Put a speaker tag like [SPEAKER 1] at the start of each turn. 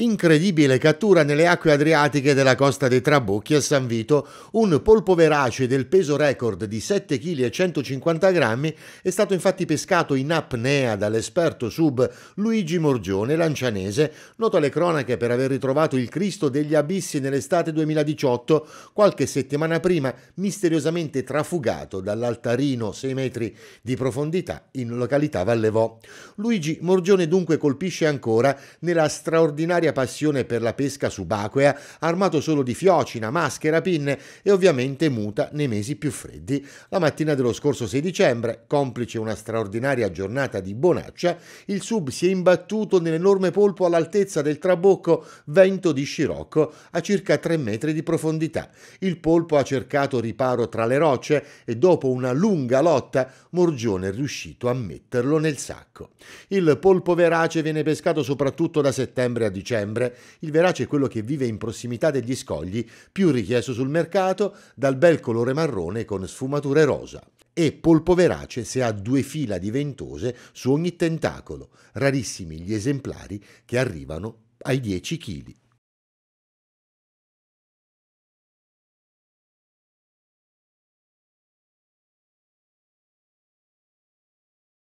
[SPEAKER 1] Incredibile cattura nelle acque adriatiche della costa dei Trabocchi a San Vito, un polpo verace del peso record di 7 kg e 150 grammi è stato infatti pescato in apnea dall'esperto sub Luigi Morgione, lancianese, noto alle cronache per aver ritrovato il Cristo degli Abissi nell'estate 2018, qualche settimana prima misteriosamente trafugato dall'altarino 6 metri di profondità in località Vallevò. Luigi Morgione dunque colpisce ancora nella straordinaria istantanea passione per la pesca subacquea, armato solo di fiocina, maschera, pinne e ovviamente muta nei mesi più freddi. La mattina dello scorso 6 dicembre, complice una straordinaria giornata di bonaccia, il sub si è imbattuto nell'enorme polpo all'altezza del trabocco Vento di Scirocco a circa 3 metri di profondità. Il polpo ha cercato riparo tra le rocce e dopo una lunga lotta Morgione è riuscito a metterlo nel sacco. Il polpo verace viene pescato soprattutto da settembre a dicembre dicembre, il verace è quello che vive in prossimità degli scogli, più richiesto sul mercato, dal bel colore marrone con sfumature rosa. E polpo verace se ha due fila di ventose su ogni tentacolo, rarissimi gli esemplari che arrivano ai 10 kg.